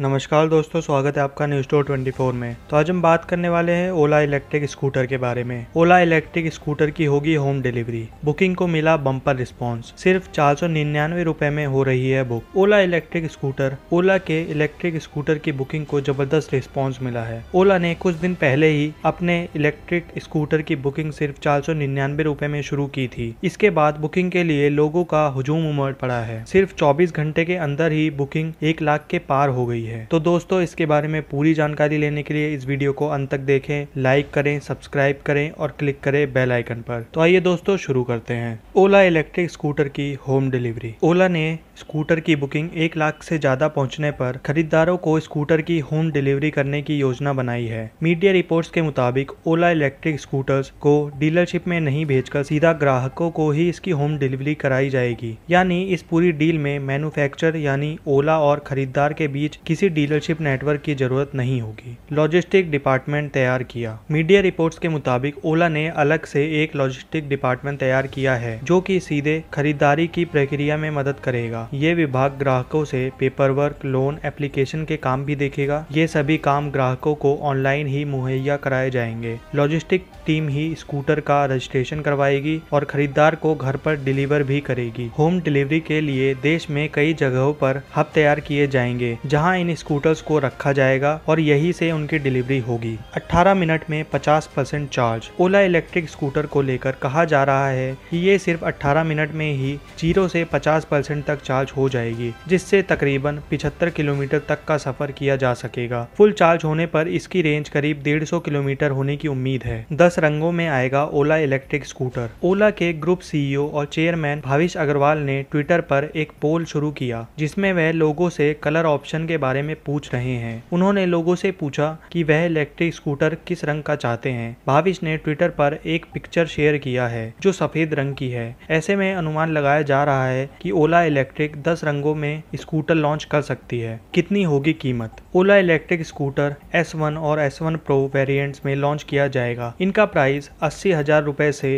नमस्कार दोस्तों स्वागत है आपका न्यूज स्टोर ट्वेंटी फोर में तो आज हम बात करने वाले हैं ओला इलेक्ट्रिक स्कूटर के बारे में ओला इलेक्ट्रिक स्कूटर की होगी होम डिलीवरी बुकिंग को मिला बम्पर रिस्पांस सिर्फ चार सौ निन्यानवे रूपए में हो रही है book Ola electric scooter Ola के इलेक्ट्रिक स्कूटर की बुकिंग को जबरदस्त रिस्पॉन्स मिला है ओला ने कुछ दिन पहले ही अपने इलेक्ट्रिक स्कूटर की बुकिंग सिर्फ चार सौ निन्यानवे रूपए में शुरू की थी इसके बाद बुकिंग के लिए लोगों का हजूम उमड़ पड़ा है सिर्फ चौबीस घंटे के अंदर ही बुकिंग एक लाख के पार हो गई गई है तो दोस्तों इसके बारे में पूरी जानकारी लेने के लिए इस वीडियो को अंत तक देखें लाइक करें सब्सक्राइब करें और क्लिक करें बेल आइकन पर तो आइए दोस्तों शुरू करते हैं ओला इलेक्ट्रिक स्कूटर की होम डिलीवरी ओला ने स्कूटर की बुकिंग एक लाख से ज्यादा पहुंचने पर खरीदारों को स्कूटर की होम डिलीवरी करने की योजना बनाई है मीडिया रिपोर्ट्स के मुताबिक ओला इलेक्ट्रिक स्कूटर्स को डीलरशिप में नहीं भेजकर सीधा ग्राहकों को ही इसकी होम डिलीवरी कराई जाएगी यानी इस पूरी डील में मैन्युफैक्चर यानी ओला और खरीदार के बीच किसी डीलरशिप नेटवर्क की जरूरत नहीं होगी लॉजिस्टिक डिपार्टमेंट तैयार किया मीडिया रिपोर्ट्स के मुताबिक ओला ने अलग से एक लॉजिस्टिक डिपार्टमेंट तैयार किया है जो कि सीधे खरीदारी की प्रक्रिया में मदद करेगा ये विभाग ग्राहकों से पेपर वर्क लोन एप्लीकेशन के काम भी देखेगा ये सभी काम ग्राहकों को ऑनलाइन ही मुहैया कराए जाएंगे लॉजिस्टिक टीम ही स्कूटर का रजिस्ट्रेशन करवाएगी और खरीदार को घर पर डिलीवर भी करेगी होम डिलीवरी के लिए देश में कई जगहों पर हब तैयार किए जाएंगे जहाँ इन स्कूटर्स को रखा जाएगा और यही से उनकी डिलीवरी होगी 18 मिनट में 50 percent charge Ola electric scooter को लेकर कहा जा रहा है कि ये सिर्फ 18 मिनट में ही जीरो से 50 परसेंट तक चार्ज हो जाएगी जिससे तकरीबन 75 किलोमीटर तक का सफर किया जा सकेगा फुल चार्ज होने पर इसकी रेंज करीब डेढ़ किलोमीटर होने की उम्मीद है दस रंगों में आएगा ओला इलेक्ट्रिक स्कूटर ओला के ग्रुप सीईओ और चेयरमैन भाविश अग्रवाल ने ट्विटर पर एक पोल शुरू किया जिसमें वह लोगों से कलर ऑप्शन के बारे बारे में पूछ रहे हैं उन्होंने लोगों से पूछा कि वह इलेक्ट्रिक स्कूटर किस रंग का चाहते हैं भाविश ने ट्विटर पर एक पिक्चर शेयर किया है जो सफेद रंग की है ऐसे में अनुमान लगाया जा रहा है कि ओला इलेक्ट्रिक 10 रंगों में स्कूटर लॉन्च कर सकती है कितनी होगी कीमत ओला इलेक्ट्रिक स्कूटर वन और एस वन प्रो वेरियंट में लॉन्च किया जाएगा इनका प्राइस अस्सी हजार रूपए से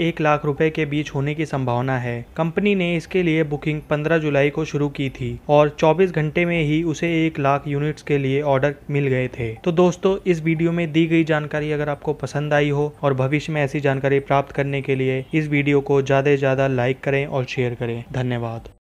एक लाख रूपए के बीच होने की संभावना है कंपनी ने इसके लिए बुकिंग पंद्रह जुलाई को शुरू की थी और 24 घंटे में ही उसे एक लाख यूनिट्स के लिए ऑर्डर मिल गए थे तो दोस्तों इस वीडियो में दी गई जानकारी अगर आपको पसंद आई हो और भविष्य में ऐसी जानकारी प्राप्त करने के लिए इस वीडियो को ज़्यादा से ज़्यादा लाइक करें और शेयर करें धन्यवाद